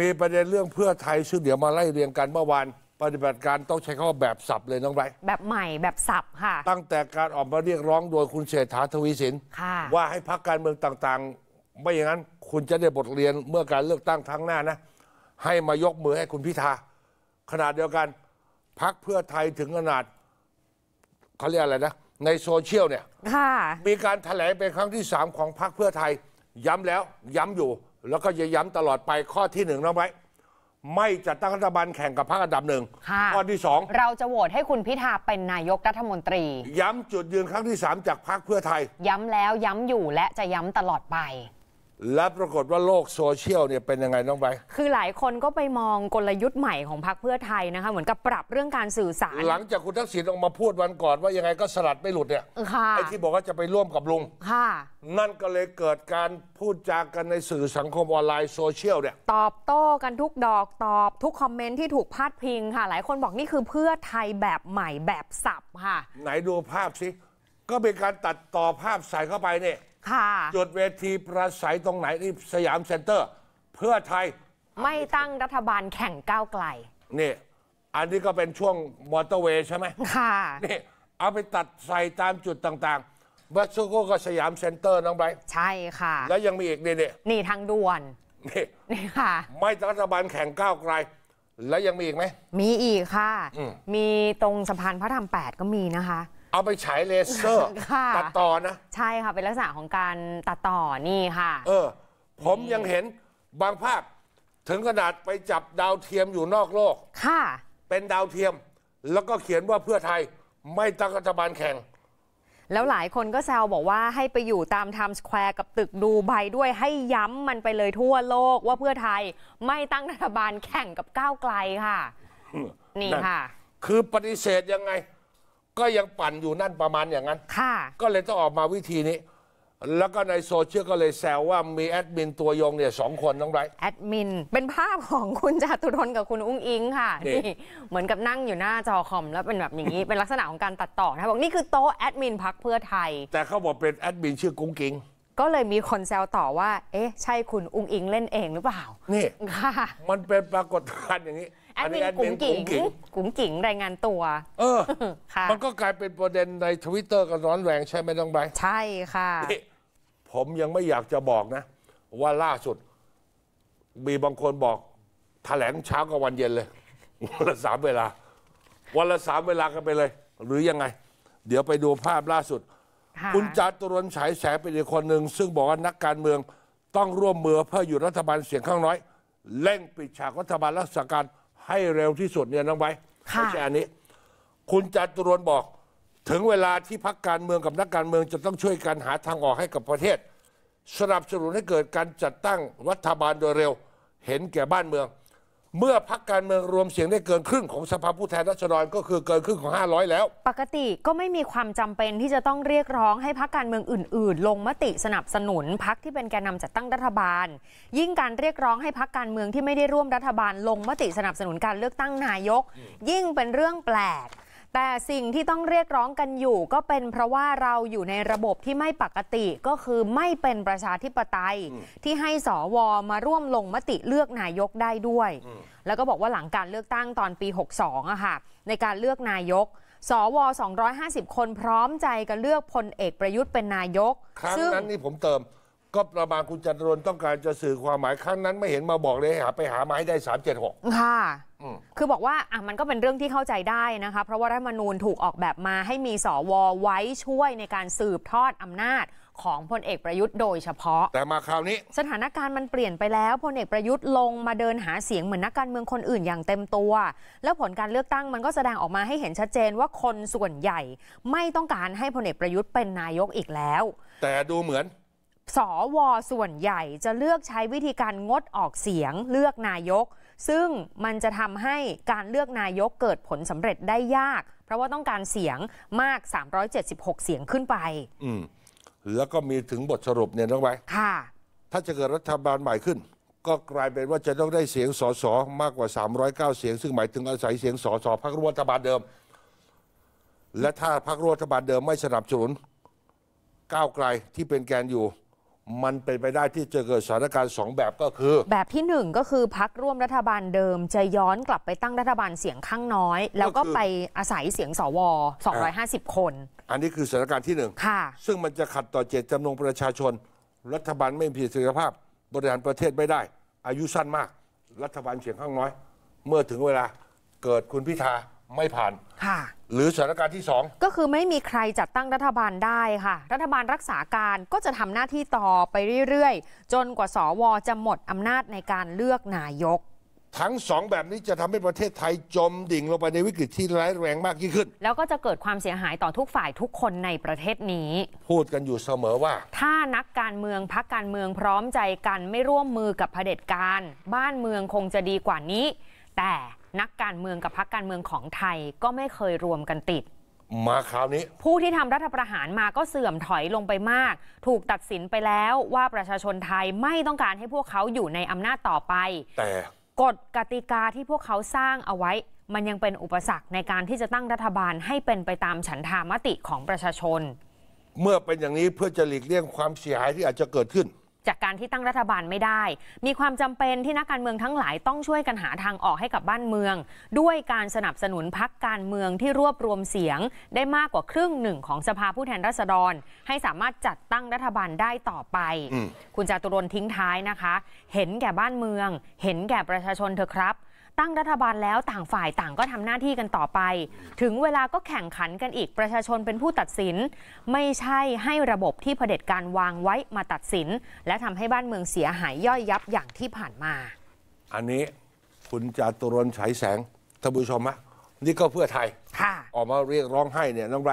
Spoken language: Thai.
มีประเด็นเรื่องเพื่อไทยซึ่งเดี๋ยวมาไล่เรียงกันเมื่อวาน ปฏิบัติการต้องใช้คำว่าแบบสับ เลยน้องไบแบบใหม่แบบสับ ค่ะ ตั้งแต่การออกมาเรียกร้องโดยคุณเศรษฐาทวีสินว่าให้พักการเมืองต่างๆไม่อย่างนั้นคุณจะได้บทเรียนเมื่อการเลือกตั้งครั้งหน้านะ ให้มายกมือให้คุณพิธาขนาดเดียวกันพักเพื่อไทยถึงขนาดเขาเรียกอะไรนะในโซเชียลเนี่ยมีการแถลงเป็นครั้งที่3ของพักเพื่อไทย ย้ำแล้วย้ำอยู่แล้วก็ย้ำตลอดไปข้อที่หนึ่งนะไว้ ไม่จัดตั้งรัฐบาลแข่งกับพรรคอันดับหนึ่งข้อที่สองเราจะโหวตให้คุณพิธาเป็นนายกรัฐมนตรี ย้ำจุดยืนครั้งที่สามจากพรรคเพื่อไทยย้ำแล้วย้ำอยู่และจะย้ำตลอดไปและปรากฏว่าโลกโซเชียลเนี่ยเป็นยังไงน้องใบคือหลายคนก็ไปมองกลยุทธ์ใหม่ของพรรคเพื่อไทยนะคะ เหมือนกับปรับเรื่องการสื่อสาร หลังจากคุณทักษิณออกมาพูดวันก่อนว่ายังไงก็สลัดไม่หลุดเนี่ยไอ้ที่บอกว่าจะไปร่วมกับลุง ค่ะ นั่นก็เลยเกิดการพูดจากันในสื่อสังคมออนไลน์โซเชียลเนี่ย ตอบโต้กันทุกดอก ตอบทุกคอมเมนต์ที่ถูกพาดพิงค่ะ หลายคนบอกนี่คือเพื่อไทยแบบใหม่แบบสับค่ะ ไหนดูภาพสิก็เป็นการตัดต่อภาพใส่เข้าไปเนี่ยจุดเวทีประสัยตรงไหนที่สยามเซ็นเตอร์ เพื่อไทย ไม่ตั้งรัฐบาลแข่งก้าวไกล นี่ อันนี้ก็เป็นช่วงมอเตอร์เวย์ใช่ไหมค่ะนี่ เอาไปตัดใส่ตามจุดต่าง ๆเัอสักู่ก็สยามเซ็นเตอร์น้องไบรท์ใช่ค่ะ แล้วยังมีอีกนี่นี่นี่ทางด่วนนี่นี่ค่ะ ไม่รัฐบาลแข่งก้าวไกล แล้วยังมีอีกไหมมีอีกค่ะ มีตรงสะพานพระรามแปดก็มีนะคะเอาไปฉายเลเซอร์ตัดต่อนะใช่ค่ะเป็นลักษณะของการตัดต่อนี่ค่ะ เออ ผมยังเห็นบางภาพถึงขนาดไปจับดาวเทียมอยู่นอกโลก ค่ะ เป็นดาวเทียม แล้วก็เขียนว่าเพื่อไทยไม่ตั้งรัฐบาลแข่งแล้วหลายคนก็แซวบอกว่าให้ไปอยู่ตามไทม์สแควร์กับตึกดูไบด้วยให้ย้ำมันไปเลยทั่วโลกว่าเพื่อไทยไม่ตั้งรัฐบาลแข่งกับก้าวไกลค่ะ นี่ค่ะ คือปฏิเสธยังไงก็ยังปั่นอยู่นั่นประมาณอย่างนั้น ค่ะ ก็เลยต้องออกมาวิธีนี้ แล้วก็ในโซเชียลก็เลยแซวว่ามีแอดมินตัวยงเนี่ยสองคนต้องไรแอดมินเป็นภาพของคุณจตุรนกับคุณอุ้งอิงค่ะนี่เหมือนกับนั่งอยู่หน้าจอคอม แล้วเป็นแบบอย่างนี้ เป็นลักษณะของการตัดต่อนะบอกนี่คือโต๊ะแอดมินพักเพื่อไทย แต่เขาบอกเป็นแอดมินชื่อกุ้งกิงก็เลยมีคนแซวต่อว่าเอ๊ะใช่คุณอุ้งอิงเล่นเอง หรือเปล่านี่ค่ะมันเป็นปรากฏการณ์อย่างนี้แอดมินกุ๋งกิ๋งกุ๋งกิ๋งรายงานตัว เออ มันก็กลายเป็นประเด็นในทวิตเตอร์กันร้อนแรงใช่ไหมน้องใบใช่ค่ะ ผมยังไม่อยากจะบอกนะ ว่าล่าสุด มีบางคนบอกแถลงเช้ากับวันเย็นเลย วันละสามเวลา วันละสามเวลากันไปเลย หรือยังไง เดี๋ยวไปดูภาพล่าสุด คุณจาตุรนฉายแสเป็นอีกคนหนึ่ง ซึ่งบอกว่านักการเมือง ต้องร่วมมือ เพื่ออยู่รัฐบาลเสียงข้างน้อยเร่งปิดฉากรัฐบาลรักษาการให้เร็วที่สุดเนี่ยน้องไบไม่ใช่อันนี้ คุณจตุรนบอก ถึงเวลาที่พักการเมืองกับนักการเมือง จะต้องช่วยกันหาทางออกให้กับประเทศ สนับสนุนให้เกิดการจัดตั้งรัฐบาลโดยเร็ว เห็นแก่บ้านเมืองเมื่อพักการเมืองรวมเสียงได้เกินครึ่งของสภาผู้แทนราษฎรก็คือเกินครึ่งของ 500 แล้วปกติก็ไม่มีความจำเป็นที่จะต้องเรียกร้อง ให้พักการเมืองอื่น ๆ ลงมติสนับสนุนพักที่เป็นแกนนำจัดตั้งรัฐบาล ยิ่งการเรียกร้องให้พักการเมืองที่ไม่ได้ร่วมรัฐบาล ลงมติสนับสนุนการเลือกตั้งนายก ยิ่งเป็นเรื่องแปลกแต่สิ่งที่ต้องเรียกร้องกันอยู่ ก็เป็นเพราะว่าเราอยู่ในระบบที่ไม่ปกติก็คือไม่เป็นประชาธิปไตยที่ให้สว มาร่วมลงมติเลือกนายกได้ด้วย แล้วก็บอกว่าหลังการเลือกตั้งตอนปี62อะค่ะในการเลือกนายกสวอ250คนพร้อมใจกันเลือกพลเอกประยุทธ์เป็นนายกครั้งงนั้นนี่ผมเติม ก็ประมาณคุณจันทรนต้องการจะสื่อความหมายครั้งนั้นไม่เห็นมาบอกเลยหหาไปหามาให้ได้ 376 ค่ะคือบอกว่า อ่ะมันก็เป็นเรื่องที่เข้าใจได้นะคะเพราะว่ารัฐมนูญถูกออกแบบมาให้มีสวไว้ช่วยในการสืบทอดอำนาจของพลเอกประยุทธ์โดยเฉพาะ แต่มาคราวนี้ สถานการณ์มันเปลี่ยนไปแล้วพลเอกประยุทธ์ลงมาเดินหาเสียงเหมือนนักการเมืองคนอื่นอย่างเต็มตัว แล้วผลการเลือกตั้งมันก็แสดงออกมาให้เห็นชัดเจนว่าคนส่วนใหญ่ไม่ต้องการให้พลเอกประยุทธ์เป็นนายกอีกแล้ว แต่ดูเหมือนสอวอส่วนใหญ่จะเลือกใช้วิธีการงดออกเสียงเลือกนายกซึ่งมันจะทำให้การเลือกนายกเกิดผลสำเร็จได้ยาก เพราะว่าต้องการเสียงมาก 376 เสียงขึ้นไปอืมแล้วก็มีถึงบทสรุปเนี่ยนะไว้ค่ะถ้าจะเกิดรัฐบาลใหม่ขึ้น ก็กลายเป็นว่าจะต้องได้เสียงสสมากกว่า 309 เสียงซึ่งหมายถึงอาศัยเสียงสสพรรครัฐบาลเดิม และถ้าพรรครัฐบาลเดิมไม่สนับสนุนก้าวไกลที่เป็นแกนอยู่มันเป็นไปได้ที่จะเกิดสถานการณ์สองแบบก็คือ แบบที่หนึ่งก็คือพักร่วมรัฐบาลเดิมจะย้อนกลับไปตั้งรัฐบาลเสียงข้างน้อย แล้วก็ไปอาศัยเสียงสว250 คน อันนี้คือสถานการณ์ที่หนึ่งค่ะ ซึ่งมันจะขัดต่อเจตจำนงประชาชน รัฐบาลไม่มีศักยภาพ บริหารประเทศไม่ได้ อายุสั้นมาก รัฐบาลเสียงข้างน้อย เมื่อถึงเวลาเกิดคุณพิธาไม่ผ่านค่ะหรือสถานการณ์ที่สองก็คือไม่มีใครจัดตั้งรัฐบาลได้ค่ะ รัฐบาลรักษาการก็จะทำหน้าที่ต่อไปเรื่อยๆ จนกว่าสวจะหมดอำนาจในการเลือกนายก ทั้งสองแบบนี้จะทำให้ประเทศไทยจมดิ่งลงไปในวิกฤตที่ร้ายแรงมากยิ่งขึ้น แล้วก็จะเกิดความเสียหายต่อทุกฝ่ายทุกคนในประเทศนี้ พูดกันอยู่เสมอว่า ถ้านักการเมืองพักการเมืองพร้อมใจกันไม่ร่วมมือกับเผด็จการ บ้านเมืองคงจะดีกว่านี้ แต่นักการเมืองกับพรรคการเมืองของไทยก็ไม่เคยรวมกันติด มาคราวนี้ ผู้ที่ทำรัฐประหารมาก็เสื่อมถอยลงไปมาก ถูกตัดสินไปแล้วว่าประชาชนไทยไม่ต้องการให้พวกเขาอยู่ในอำนาจต่อไป แต่กฎกติกาที่พวกเขาสร้างเอาไว้ มันยังเป็นอุปสรรคในการที่จะตั้งรัฐบาลให้เป็นไปตามฉันทามติของประชาชน เมื่อเป็นอย่างนี้เพื่อจะหลีกเลี่ยงความเสียหายที่อาจจะเกิดขึ้นจากการที่ตั้งรัฐบาลไม่ได้ มีความจำเป็นที่นักการเมืองทั้งหลายต้องช่วยกันหาทางออกให้กับบ้านเมือง ด้วยการสนับสนุนพักการเมืองที่รวบรวมเสียง ได้มากกว่าครึ่งหนึ่งของสภาผู้แทนราษฎร ให้สามารถจัดตั้งรัฐบาลได้ต่อไป คุณจตุรนทิ้งท้ายนะคะ เห็นแก่บ้านเมือง เห็นแก่ประชาชนเถอะครับตั้งรัฐบาลแล้วต่างฝ่ายต่างก็ทำหน้าที่กันต่อไป ถึงเวลาก็แข่งขันกันอีกประชาชนเป็นผู้ตัดสิน ไม่ใช่ให้ระบบที่เผด็จการวางไว้มาตัดสิน และทำให้บ้านเมืองเสียหายย่อยยับอย่างที่ผ่านมา อันนี้คุณจตุรนฉายแสงท่านผู้ชมฮะนี่ก็เพื่อไทยออกมาเรียกร้องให้เนี่ยน้องไบร